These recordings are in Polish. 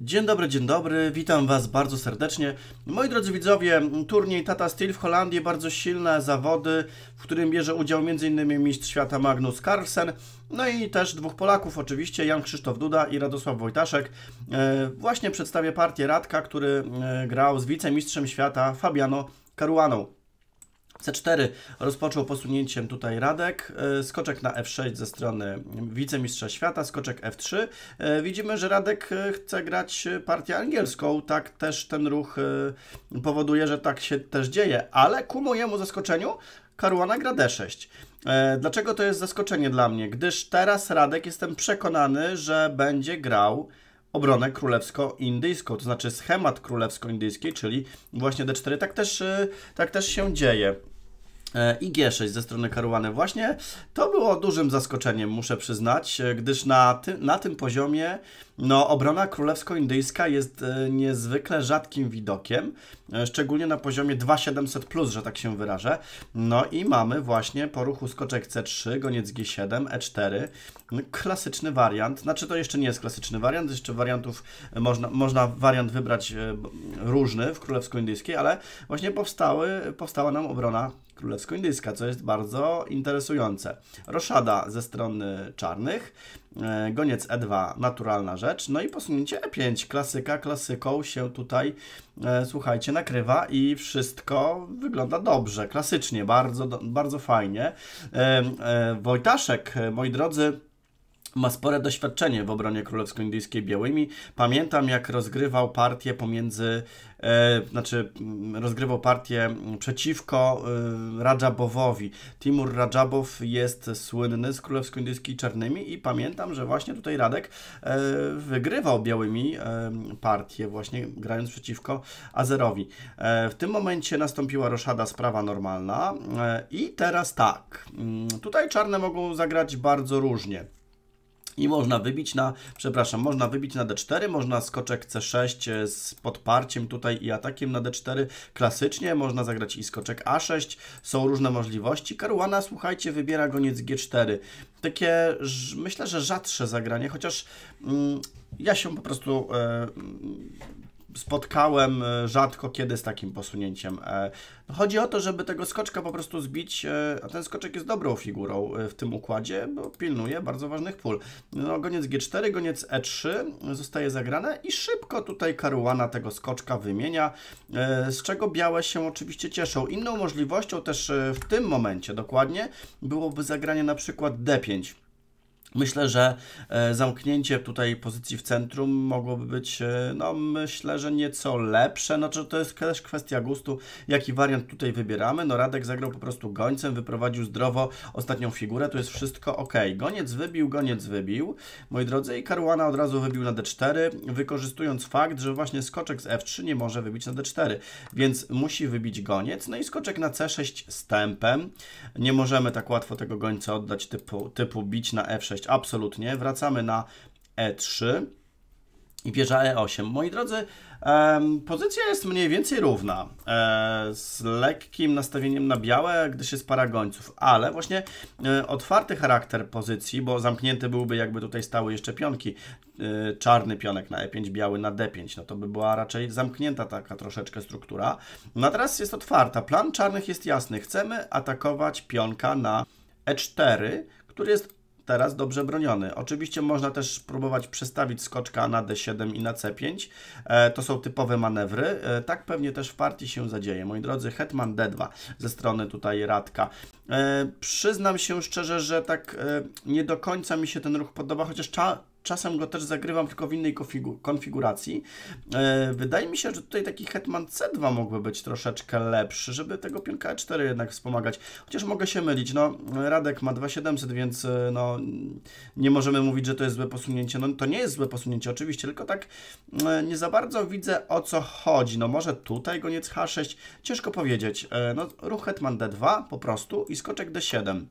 Dzień dobry, dzień dobry, witam Was bardzo serdecznie. Moi drodzy widzowie, turniej Tata Steel w Holandii, bardzo silne zawody, w którym bierze udział m.in. mistrz świata Magnus Carlsen, no i też dwóch Polaków oczywiście, Jan Krzysztof Duda i Radosław Wojtaszek. E, właśnie przedstawię partię Radka, który e, grał z wicemistrzem świata Fabiano Caruaną. C4 rozpoczął posunięciem tutaj Radek, e, skoczek na F6 ze strony wicemistrza świata, skoczek F3. E, widzimy, że Radek e, chce grać partię angielską, tak też ten ruch powoduje, że tak się też dzieje, ale ku mojemu zaskoczeniu Karuana gra D6. Dlaczego to jest zaskoczenie dla mnie? Gdyż teraz Radek jestem przekonany, że będzie grał obronę królewsko-indyjską, to znaczy schemat królewsko indyjski czyli właśnie D4. Tak też, tak też się dzieje i G6 ze strony Karuany właśnie. To było dużym zaskoczeniem, muszę przyznać, e, gdyż na, ty, na tym poziomie no, obrona królewsko-indyjska jest e, niezwykle rzadkim widokiem, e, szczególnie na poziomie 2700+, plus, że tak się wyrażę. No i mamy właśnie po ruchu skoczek C3, goniec G7, E4. No, klasyczny wariant, znaczy to jeszcze nie jest klasyczny wariant, jeszcze wariantów, można, można wariant wybrać różny w królewsko-indyjskiej, ale właśnie powstały, powstała nam obrona królewsko-indyjska, co jest bardzo interesujące. Roszada ze strony czarnych, e, goniec E2, naturalna rzecz, no i posunięcie E5, klasyka klasyką się tutaj, e, słuchajcie, nakrywa i wszystko wygląda dobrze, klasycznie, bardzo, bardzo fajnie. E, Wojtaszek, moi drodzy, ma spore doświadczenie w obronie królewsko-indyjskiej białymi. Pamiętam, jak rozgrywał partię pomiędzy, e, znaczy mm, rozgrywał partię przeciwko e, Timur Radżabow jest słynny z królewsko-indyjskiej czarnymi i pamiętam, że właśnie tutaj Radek e, wygrywał białymi e, partię, właśnie grając przeciwko Azerowi. E, w tym momencie nastąpiła roszada sprawa normalna e, i teraz tak. Mm, tutaj czarne mogą zagrać bardzo różnie. I można wybić na, przepraszam, można wybić na D4, można skoczek C6 e, z podparciem tutaj i atakiem na D4 klasycznie, można zagrać i skoczek A6, są różne możliwości. Karuana, słuchajcie, wybiera goniec G4. Takie, myślę, że rzadsze zagranie, chociaż mm, ja się po prostu... Yy, spotkałem e, rzadko kiedy z takim posunięciem. E, no, chodzi o to, żeby tego skoczka po prostu zbić, e, a ten skoczek jest dobrą figurą w tym układzie, bo pilnuje bardzo ważnych pól. No, goniec G4, goniec E3 zostaje zagrane i szybko tutaj karuana tego skoczka wymienia, z czego białe się oczywiście cieszą. Inną możliwością też w tym momencie dokładnie byłoby zagranie na przykład D5 Myślę, że e, zamknięcie tutaj pozycji w centrum mogłoby być, e, no myślę, że nieco lepsze. Znaczy to jest też kwestia gustu, jaki wariant tutaj wybieramy. No Radek zagrał po prostu gońcem, wyprowadził zdrowo ostatnią figurę, tu jest wszystko ok. Goniec wybił, goniec wybił, moi drodzy, i Karuana od razu wybił na d4, wykorzystując fakt, że właśnie skoczek z f3 nie może wybić na d4, więc musi wybić goniec, no i skoczek na c6 z tempem. Nie możemy tak łatwo tego gońca oddać typu, typu bić na f6 absolutnie. Wracamy na E3 i wieża E8. Moi drodzy, pozycja jest mniej więcej równa, e, z lekkim nastawieniem na białe, gdyż jest para gońców, ale właśnie e, otwarty charakter pozycji, bo zamknięty byłby jakby tutaj stały jeszcze pionki, e, czarny pionek na E5, biały na D5, no to by była raczej zamknięta taka troszeczkę struktura. No teraz jest otwarta, plan czarnych jest jasny, chcemy atakować pionka na E4, który jest teraz dobrze broniony. Oczywiście można też próbować przestawić skoczka na D7 i na C5. E, to są typowe manewry. E, tak pewnie też w partii się zadzieje. Moi drodzy, hetman D2 ze strony tutaj Radka. E, przyznam się szczerze, że tak nie do końca mi się ten ruch podoba, chociaż cza czasem go też zagrywam, tylko w innej konfiguracji. E, wydaje mi się, że tutaj taki Hetman C2 mógłby być troszeczkę lepszy, żeby tego pionka E4 jednak wspomagać. Chociaż mogę się mylić, no Radek ma 2700, więc e, no nie możemy mówić, że to jest złe posunięcie. No to nie jest złe posunięcie oczywiście, tylko tak e, nie za bardzo widzę o co chodzi. No może tutaj goniec H6, ciężko powiedzieć. No ruch Hetman D2 po prostu i skoczek D7.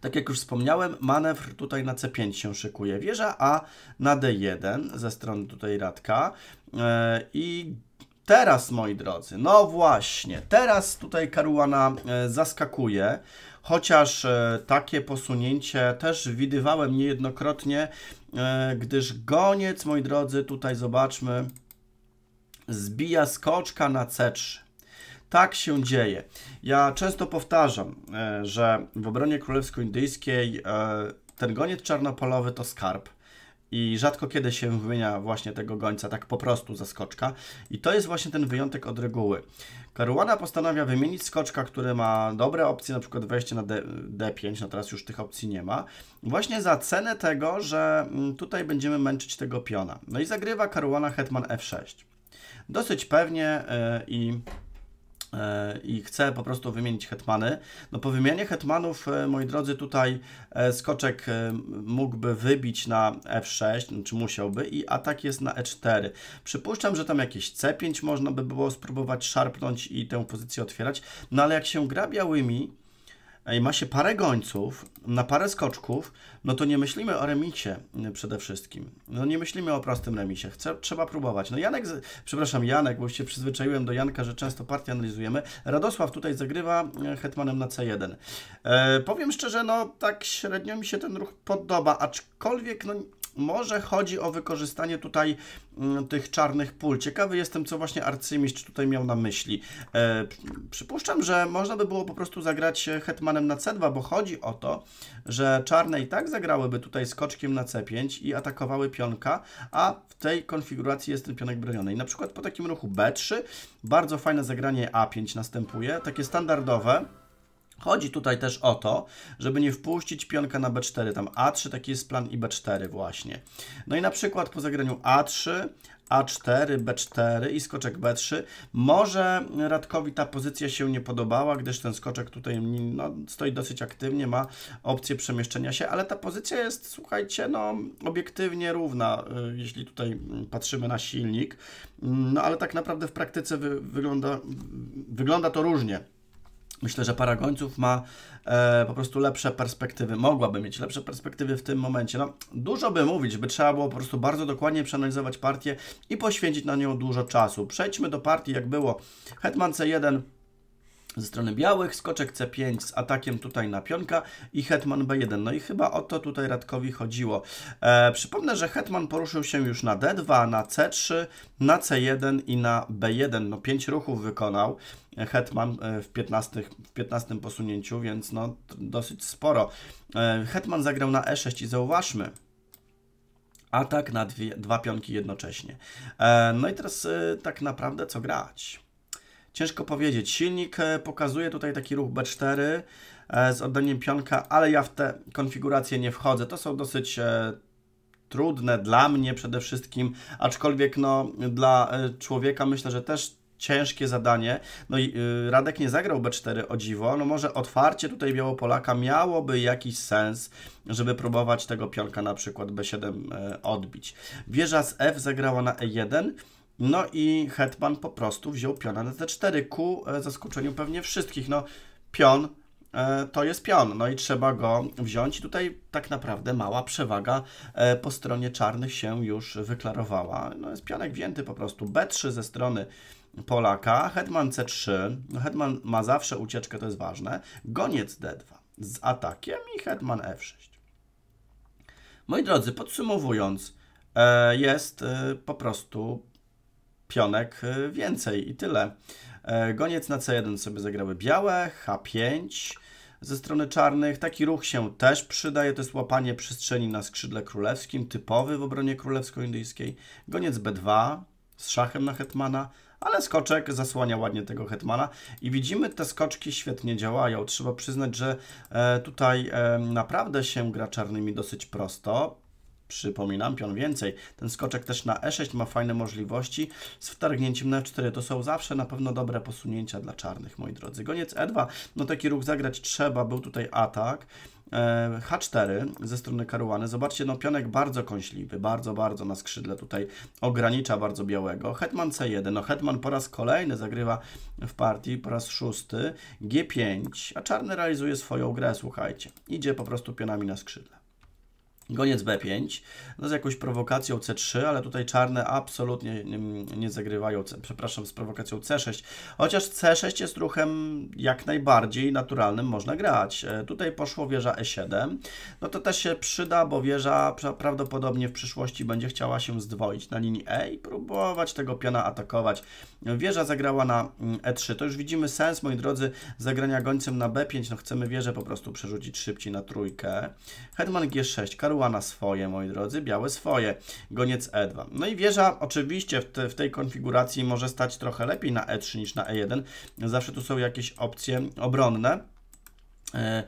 Tak jak już wspomniałem, manewr tutaj na C5 się szykuje. Wieża A na D1 ze strony tutaj Radka e, i teraz, moi drodzy, no właśnie, teraz tutaj Karuana e, zaskakuje, chociaż e, takie posunięcie też widywałem niejednokrotnie, gdyż goniec, moi drodzy, tutaj zobaczmy, zbija skoczka na C3. Tak się dzieje. Ja często powtarzam, e, że w obronie królewsko-indyjskiej e, ten goniec czarnopolowy to skarb i rzadko kiedy się wymienia właśnie tego gońca tak po prostu za skoczka i to jest właśnie ten wyjątek od reguły. Karuana postanawia wymienić skoczka, który ma dobre opcje, na przykład wejście na D, 5 no teraz już tych opcji nie ma, właśnie za cenę tego, że mm, tutaj będziemy męczyć tego piona. No i zagrywa Karuana hetman F6. Dosyć pewnie yy, i E, i chcę po prostu wymienić hetmany. No po wymianie hetmanów, e, moi drodzy, tutaj e, skoczek mógłby wybić na f6, no, czy musiałby i atak jest na e4. Przypuszczam, że tam jakieś c5 można by było spróbować szarpnąć i tę pozycję otwierać, no ale jak się gra białymi, ma się parę gońców na parę skoczków, no to nie myślimy o remisie y, przede wszystkim. No nie myślimy o prostym remisie. Chce, trzeba próbować. No Janek, przepraszam Janek, bo się przyzwyczaiłem do Janka, że często partię analizujemy. Radosław tutaj zagrywa y, hetmanem na C1. E, powiem szczerze, no tak średnio mi się ten ruch podoba, aczkolwiek no może chodzi o wykorzystanie tutaj mm, tych czarnych pól. Ciekawy jestem, co właśnie arcymistrz tutaj miał na myśli. E, przypuszczam, że można by było po prostu zagrać hetmanem na c2, bo chodzi o to, że czarne i tak zagrałyby tutaj skoczkiem na c5 i atakowały pionka, a w tej konfiguracji jest ten pionek broniony. I na przykład po takim ruchu b3 bardzo fajne zagranie a5 następuje, takie standardowe. Chodzi tutaj też o to, żeby nie wpuścić pionka na b4, tam a3, taki jest plan i b4 właśnie. No i na przykład po zagraniu a3, a4, b4 i skoczek b3. Może Radkowi ta pozycja się nie podobała, gdyż ten skoczek tutaj no, stoi dosyć aktywnie, ma opcję przemieszczenia się, ale ta pozycja jest, słuchajcie, no, obiektywnie równa, y, jeśli tutaj patrzymy na silnik. No ale tak naprawdę w praktyce wy wygląda, wygląda to różnie. Myślę, że para gońców ma e, po prostu lepsze perspektywy, mogłaby mieć lepsze perspektywy w tym momencie. No, dużo by mówić, by trzeba było po prostu bardzo dokładnie przeanalizować partię i poświęcić na nią dużo czasu. Przejdźmy do partii, jak było. Hetman C1 ze strony białych, skoczek C5 z atakiem tutaj na pionka i hetman B1. No i chyba o to tutaj Radkowi chodziło. E, przypomnę, że hetman poruszył się już na D2, na C3, na C1 i na B1. No 5 ruchów wykonał hetman e, w 15, w 15 posunięciu, więc no dosyć sporo. E, hetman zagrał na E6 i zauważmy, atak na dwie, dwa pionki jednocześnie. E, no i teraz e, tak naprawdę co grać? Ciężko powiedzieć. Silnik e, pokazuje tutaj taki ruch B4 e, z oddaniem pionka, ale ja w te konfiguracje nie wchodzę. To są dosyć e, trudne dla mnie przede wszystkim, aczkolwiek no, dla człowieka myślę, że też ciężkie zadanie. No i Radek nie zagrał B4 o dziwo. No może otwarcie tutaj Białopolaka miałoby jakiś sens, żeby próbować tego pionka na przykład B7 odbić. Wieża z F zagrała na E1. No i Hetman po prostu wziął piona na D4 ku e, zaskoczeniu pewnie wszystkich. No, pion e, to jest pion, no i trzeba go wziąć. I tutaj tak naprawdę mała przewaga e, po stronie czarnych się już wyklarowała. No jest pionek wzięty po prostu. B3 ze strony Polaka, Hetman C3. Hetman ma zawsze ucieczkę, to jest ważne. Goniec D2 z atakiem i Hetman F6. Moi drodzy, podsumowując, jest po prostu pionek y, więcej i tyle. E, goniec na C1 sobie zagrały białe, H5 ze strony czarnych. Taki ruch się też przydaje, to jest łapanie przestrzeni na skrzydle królewskim, typowy w obronie królewsko-indyjskiej. Goniec B2 z szachem na hetmana, ale skoczek zasłania ładnie tego hetmana i widzimy, te skoczki świetnie działają. Trzeba przyznać, że e, tutaj e, naprawdę się gra czarnymi dosyć prosto przypominam, pion więcej. Ten skoczek też na e6 ma fajne możliwości z wtargnięciem na f4. E to są zawsze na pewno dobre posunięcia dla czarnych, moi drodzy. Goniec e2, no taki ruch zagrać trzeba, był tutaj atak. E, H4 ze strony Karuany. Zobaczcie, no pionek bardzo kąśliwy, bardzo, bardzo na skrzydle tutaj ogranicza bardzo białego. Hetman C1, no Hetman po raz kolejny zagrywa w partii, po raz szósty. G5, a czarny realizuje swoją grę, słuchajcie. Idzie po prostu pionami na skrzydle. Goniec B5, no z jakąś prowokacją C3, ale tutaj czarne absolutnie nie, nie zagrywają, C, przepraszam, z prowokacją C6. Chociaż C6 jest ruchem jak najbardziej naturalnym, można grać. E, tutaj poszło wieża E7, no to też się przyda, bo wieża prawdopodobnie w przyszłości będzie chciała się zdwoić na linii E i próbować tego piona atakować. Wieża zagrała na mm, E3, to już widzimy sens, moi drodzy, zagrania gońcem na B5, no chcemy wieżę po prostu przerzucić szybciej na trójkę. Hetman G6, Karol orła na swoje, moi drodzy, białe swoje, goniec e2. No i wieża oczywiście w, te, w, tej konfiguracji może stać trochę lepiej na e3 niż na e1. Zawsze tu są jakieś opcje obronne. E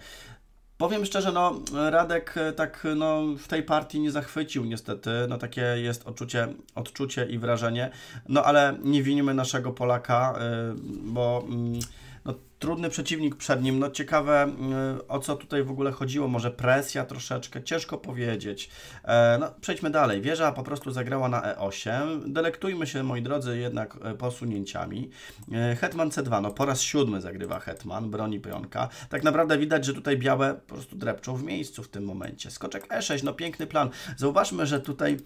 Powiem szczerze, no Radek e, tak no, w tej partii nie zachwycił niestety, no takie jest odczucie, odczucie i wrażenie, no ale nie winimy naszego Polaka, e, bo... Mm, no, trudny przeciwnik przed nim. No ciekawe, y, o co tutaj w ogóle chodziło. Może presja troszeczkę, ciężko powiedzieć. E, no, przejdźmy dalej. Wieża po prostu zagrała na E8. Delektujmy się, moi drodzy, jednak e, posunięciami. E, Hetman C2, no po raz siódmy zagrywa Hetman, broni pionka. Tak naprawdę widać, że tutaj białe po prostu drepczą w miejscu w tym momencie. Skoczek E6, no piękny plan. Zauważmy, że tutaj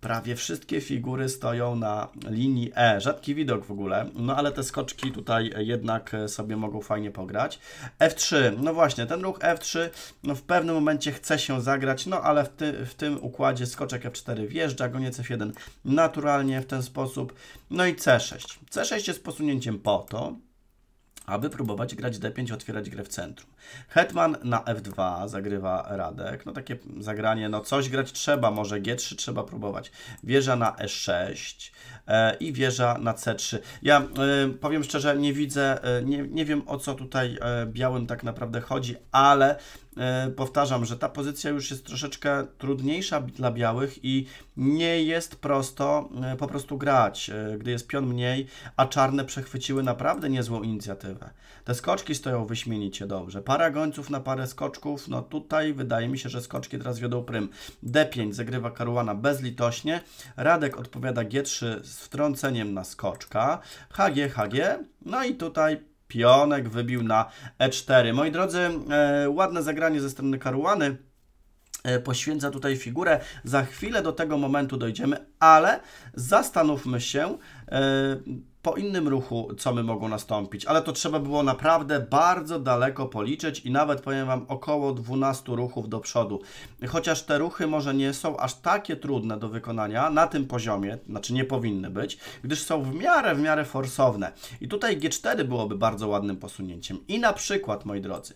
prawie wszystkie figury stoją na linii E. Rzadki widok w ogóle, no ale te skoczki tutaj jednak są sobie mogą fajnie pograć. F3, no właśnie, ten ruch F3 no w pewnym momencie chce się zagrać, no ale w, ty, w tym układzie skoczek F4 wjeżdża, goniec F1 naturalnie w ten sposób, no i C6. C6 jest posunięciem po to, aby próbować grać D5, otwierać grę w centrum. Hetman na F2 zagrywa Radek. No takie zagranie, no coś grać trzeba, może G3 trzeba próbować. Wieża na E6 e, i wieża na C3. Ja e, powiem szczerze, nie widzę, e, nie, nie wiem o co tutaj e, białym tak naprawdę chodzi, ale e, powtarzam, że ta pozycja już jest troszeczkę trudniejsza dla białych i nie jest prosto e, po prostu grać, gdy jest pion mniej, a czarne przechwyciły naprawdę niezłą inicjatywę. Te skoczki stoją wyśmienicie dobrze para gońców na parę skoczków. No tutaj wydaje mi się, że skoczki teraz wiodą prym. D5 zagrywa karuana bezlitośnie. Radek odpowiada G3 z wtrąceniem na skoczka. HG, HG. No i tutaj pionek wybił na E4. Moi drodzy, e, ładne zagranie ze strony karuany e, poświęca tutaj figurę. Za chwilę do tego momentu dojdziemy, ale zastanówmy się, e, po innym ruchu, co my mogło nastąpić, ale to trzeba było naprawdę bardzo daleko policzyć i nawet powiem Wam około 12 ruchów do przodu. Chociaż te ruchy może nie są aż takie trudne do wykonania na tym poziomie, znaczy nie powinny być, gdyż są w miarę, w miarę forsowne. I tutaj G4 byłoby bardzo ładnym posunięciem. I na przykład, moi drodzy,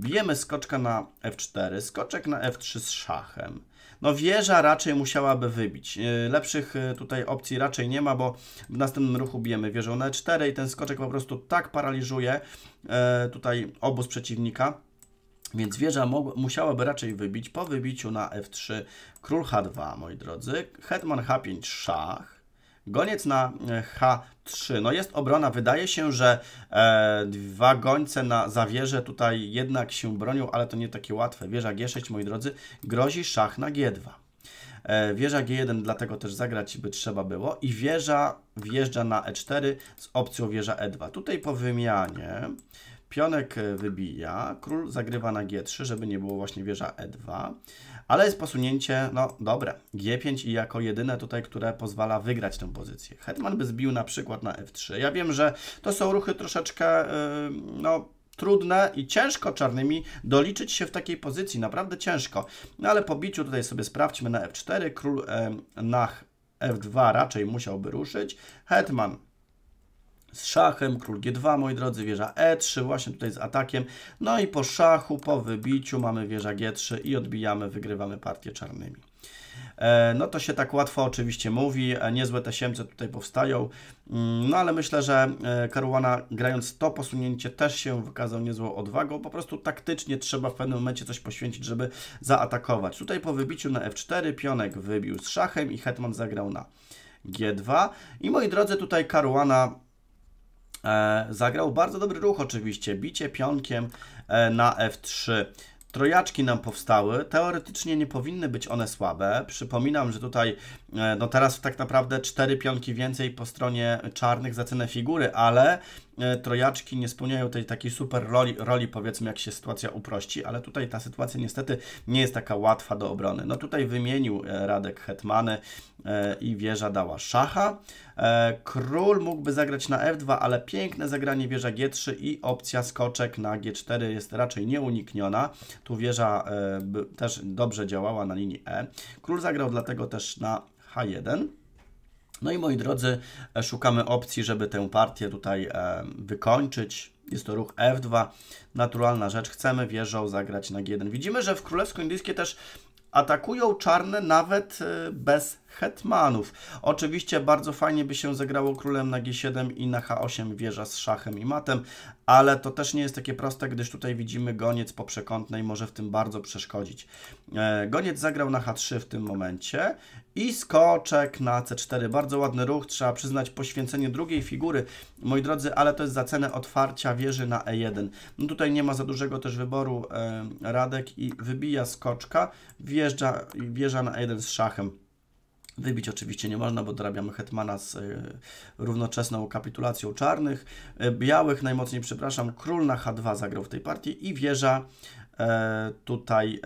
bijemy skoczka na F4, skoczek na F3 z szachem, no wieża raczej musiałaby wybić. E, lepszych e, tutaj opcji raczej nie ma, bo w następnym ruchu bijemy wieżą na e 4 i ten skoczek po prostu tak paraliżuje e, tutaj obóz przeciwnika. Więc wieża musiałaby raczej wybić po wybiciu na f3 król h2, moi drodzy. Hetman h5 szach. Goniec na e, H3. No jest obrona. Wydaje się, że e, dwa gońce na zawierze tutaj jednak się bronią, ale to nie takie łatwe. Wieża G6, moi drodzy, grozi szach na G2. E, wieża G1, dlatego też zagrać by trzeba było. I wieża wjeżdża na E4 z opcją wieża E2. Tutaj po wymianie pionek wybija, król zagrywa na G3, żeby nie było właśnie wieża E2 ale jest posunięcie, no dobre, G5 i jako jedyne tutaj, które pozwala wygrać tę pozycję. Hetman by zbił na przykład na F3. Ja wiem, że to są ruchy troszeczkę, yy, no trudne i ciężko czarnymi doliczyć się w takiej pozycji, naprawdę ciężko. No ale po biciu tutaj sobie sprawdźmy na F4, król e, nach F2 raczej musiałby ruszyć, hetman z szachem, król G2, moi drodzy, wieża E3, właśnie tutaj z atakiem. No i po szachu, po wybiciu mamy wieża G3 i odbijamy, wygrywamy partię czarnymi. E, no to się tak łatwo oczywiście mówi, e, niezłe te siemce tutaj powstają, mm, no ale myślę, że Karuana e, grając to posunięcie też się wykazał niezłą odwagą, po prostu taktycznie trzeba w pewnym momencie coś poświęcić, żeby zaatakować. Tutaj po wybiciu na F4 pionek wybił z szachem i hetman zagrał na G2 i moi drodzy tutaj Karuana E, zagrał bardzo dobry ruch oczywiście, bicie pionkiem e, na f3. Trojaczki nam powstały, teoretycznie nie powinny być one słabe. Przypominam, że tutaj, e, no teraz tak naprawdę cztery pionki więcej po stronie czarnych za cenę figury, ale E, trojaczki nie spełniają tej takiej super roli, roli, powiedzmy, jak się sytuacja uprości, ale tutaj ta sytuacja niestety nie jest taka łatwa do obrony. No tutaj wymienił e, Radek Hetmany e, i wieża dała szacha. Król mógłby zagrać na f2, ale piękne zagranie wieża g3 i opcja skoczek na g4 jest raczej nieunikniona. Tu wieża też dobrze działała na linii e. Król zagrał dlatego też na h1. No i moi drodzy, e, szukamy opcji, żeby tę partię tutaj e, wykończyć. Jest to ruch F2, naturalna rzecz, chcemy wieżą zagrać na G1. Widzimy, że w królewsko-indyjskie też atakują czarne nawet e, bez hetmanów. Oczywiście bardzo fajnie by się zagrało królem na g7 i na h8 wieża z szachem i matem, ale to też nie jest takie proste, gdyż tutaj widzimy goniec po przekątnej, może w tym bardzo przeszkodzić. E, goniec zagrał na h3 w tym momencie i skoczek na c4. Bardzo ładny ruch, trzeba przyznać poświęcenie drugiej figury, moi drodzy, ale to jest za cenę otwarcia wieży na e1. No tutaj nie ma za dużego też wyboru e, Radek i wybija skoczka, wjeżdża, wjeżdża na e1 z szachem. Wybić oczywiście nie można, bo dorabiamy hetmana z e, równoczesną kapitulacją czarnych. E, białych najmocniej przepraszam, król na H2 zagrał w tej partii i wieża e, tutaj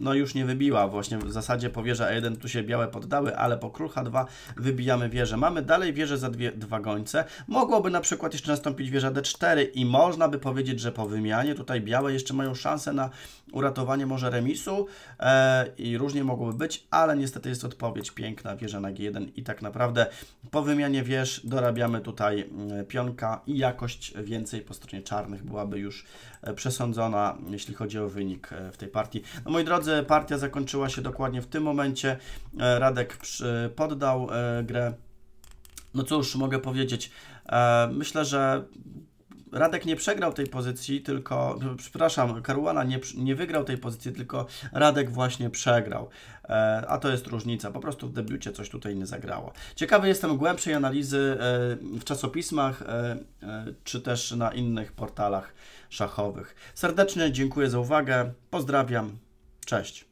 no już nie wybiła, właśnie w zasadzie po wieży A1 tu się białe poddały, ale po król H2 wybijamy wieżę. Mamy dalej wieżę za dwie, dwa gońce. Mogłoby na przykład jeszcze nastąpić wieża D4 i można by powiedzieć, że po wymianie tutaj białe jeszcze mają szansę na uratowanie może remisu e, i różnie mogłoby być, ale niestety jest odpowiedź piękna, wieża na G1 i tak naprawdę po wymianie wież dorabiamy tutaj mm, pionka i jakość więcej po stronie czarnych byłaby już E, przesądzona, jeśli chodzi o wynik e, w tej partii. No, moi drodzy, partia zakończyła się dokładnie w tym momencie. E, Radek poddał grę. No cóż, mogę powiedzieć, myślę, że Radek nie przegrał tej pozycji, tylko, przepraszam, Karuana nie, nie wygrał tej pozycji, tylko Radek właśnie przegrał. E, a to jest różnica, po prostu w debiucie coś tutaj nie zagrało. Ciekawy jestem głębszej analizy e, w czasopismach e, czy też na innych portalach szachowych. Serdecznie dziękuję za uwagę. Pozdrawiam. Cześć.